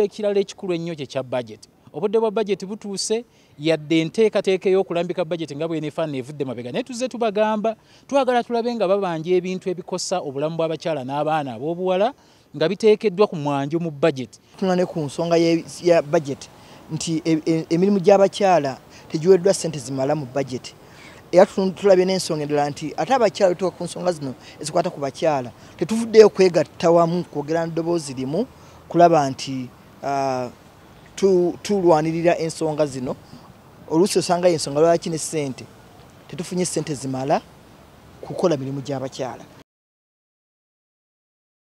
ekirala ekikulu ennyo kye kya budget obudde bwa budget butuuse yadde enteekateeka ey'okulambika budget nga bwenefaana evudde mabega naye tuzze tubagamba twagala tulabe nga babanja ebintu ebikosa obulamu bw'abakyala n'abaana ab'obuwala nga biteekeddwa ku mwanjo mu budget tunane ku nsonga ya budget nti e, e, emirimu gy'abakyala tegiweddwa sente zimala mu budget era tulabye n'ensonga endala nti ate abakyala betuka ku nsonga zino ezikwata ku bakyala tetuvuddeyo kwegatta wamu kwogera ndoboozi limu kulaba nti Uh, tulwanirira ensonga zino oluusi osanga ensonga lwaki ne sente tetufunye sente zimala kukola mirimu gy'abakyala